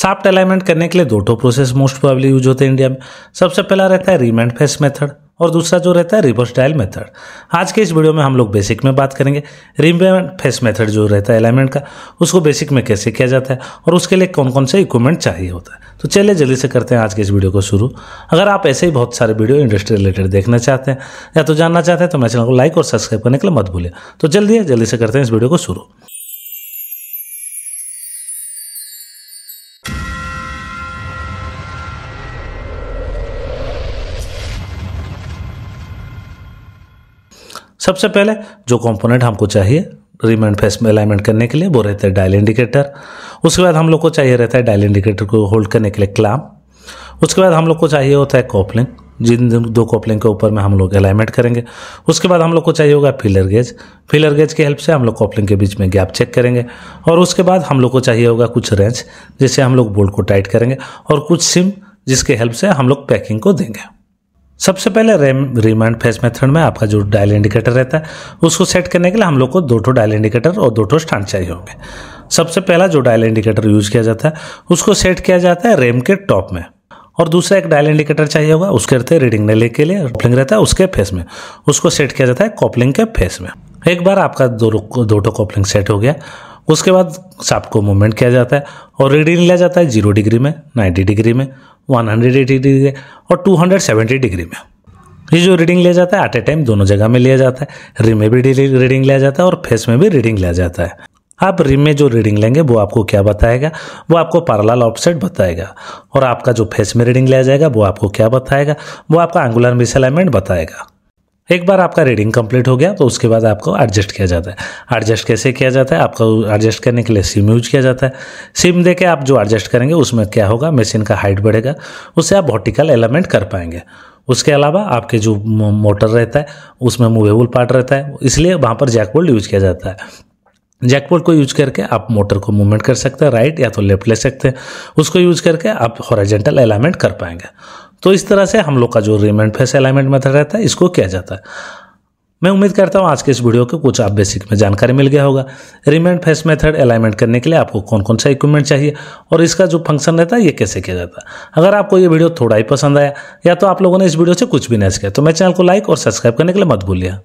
soft alignment करने के लिए दो टो प्रोसेस मोस्ट प्रॉबली यूज होते हैं इंडिया में सबसे पहला रहता है रिमेंट फेस मेथड और दूसरा जो रहता है रिवर्स डायल मेथड आज के इस वीडियो में हम लोग बेसिक में बात करेंगे रिमेंट फेस मेथड जो रहता है अलाइनमेंट का उसको बेसिक में कैसे किया जाता है और उसके लिए कौन कौन से इक्विपमेंट चाहिए होता है तो चलिए जल्दी से करते हैं आज के इस वीडियो को शुरू अगर आप ऐसे ही बहुत सारे वीडियो इंडस्ट्री रिलेटेड देखना चाहते हैं या तो जानना चाहते हैं तो मैं चैनल को लाइक और सब्सक्राइब करने के लिए मत भूलें तो जल्दी जल्दी से करते हैं इस वीडियो को शुरू सबसे पहले जो कंपोनेंट हमको चाहिए रिमेंट फेस में अलाइनमेंट करने के लिए वो रहता है डायल इंडिकेटर उसके बाद हम लोग को चाहिए रहता है डायल इंडिकेटर को होल्ड करने के लिए क्लाम उसके बाद हम लोग को चाहिए होता है कॉपलिंग जिन दो कॉपलिंग के ऊपर में हम लोग अलाइनमेंट करेंगे उसके बाद हम लोग को चाहिए होगा फिलर गेज फिलर गेज की हेल्प से हम लोग कॉपलिंग के बीच में गैप चेक करेंगे और उसके बाद हम लोग को चाहिए होगा कुछ रेंच जिससे हम लोग बोल्ट को टाइट करेंगे और कुछ सिम जिसके हेल्प से हम लोग पैकिंग को देंगे सबसे पहले रेम रिमांड फेस मेथड में आपका जो डायल इंडिकेटर रहता है उसको सेट करने के लिए हम लोग को दो ठो डायल इंडिकेटर और दो ठो स्टैंड चाहिए होंगे सबसे पहला जो डायल इंडिकेटर यूज किया जाता है उसको सेट किया जाता है रेम के टॉप में और दूसरा एक डायल इंडिकेटर चाहिए होगा उसके रहते हैं रीडिंग नले के लिए कॉपलिंग रहता है उसके फेस में उसको सेट किया जाता है कॉपलिंग के फेस में एक बार आपका दो दो टो कॉपलिंग सेट हो गया उसके बाद साप को मूवमेंट किया जाता है और रीडिंग लिया जाता है जीरो डिग्री में नाइन्टी डिग्री में वन हंड्रेड एटी डिग्री और टू हंड्रेड सेवेंटी डिग्री में ये जो रीडिंग लिया जाता है एट ए टाइम दोनों जगह में लिया जाता है रिम में भी रीडिंग लिया जाता है और फेस में भी रीडिंग लिया जाता है आप रिम में जो रीडिंग लेंगे वो आपको क्या बताएगा वो आपको पैरेलल ऑफसेट बताएगा और आपका जो फेस में रीडिंग लिया जाएगा वो आपको क्या बताएगा वो आपका एंगुलर मिसअलाइनमेंट बताएगा एक बार आपका रीडिंग कंप्लीट हो गया तो उसके बाद आपको एडजस्ट किया जाता है एडजस्ट कैसे किया जाता है आपका एडजस्ट करने के लिए सिम यूज किया जाता है सिम दे के आप जो एडजस्ट करेंगे उसमें क्या होगा मशीन का हाइट बढ़ेगा उससे आप वर्टिकल एलिमेंट कर पाएंगे उसके अलावा आपके जो मोटर रहता है उसमें मूवेबल पार्ट रहता है इसलिए वहाँ पर जैकबोल्ट यूज किया जाता है जैकपोर्ट को यूज करके आप मोटर को मूवमेंट कर सकते हैं राइट या तो लेफ्ट ले सकते हैं उसको यूज करके आप हॉरिजेंटल अलाइनमेंट कर पाएंगे तो इस तरह से हम लोग का जो रेमेंट फेस अलाइनमेंट मेथड रहता है इसको किया जाता है मैं उम्मीद करता हूँ आज के इस वीडियो को कुछ आप बेसिक में जानकारी मिल गया होगा रिमेंट फेस मेथड अलाइनमेंट करने के लिए आपको कौन कौन सा इक्विपमेंट चाहिए और इसका जो फंक्शन रहता है ये कैसे किया जाता है अगर आपको ये वीडियो थोड़ा ही पसंद आया या तो आप लोगों ने इस वीडियो से कुछ भी नहीं सीखा तो मैं चैनल को लाइक और सब्सक्राइब करने के लिए मत भूलिया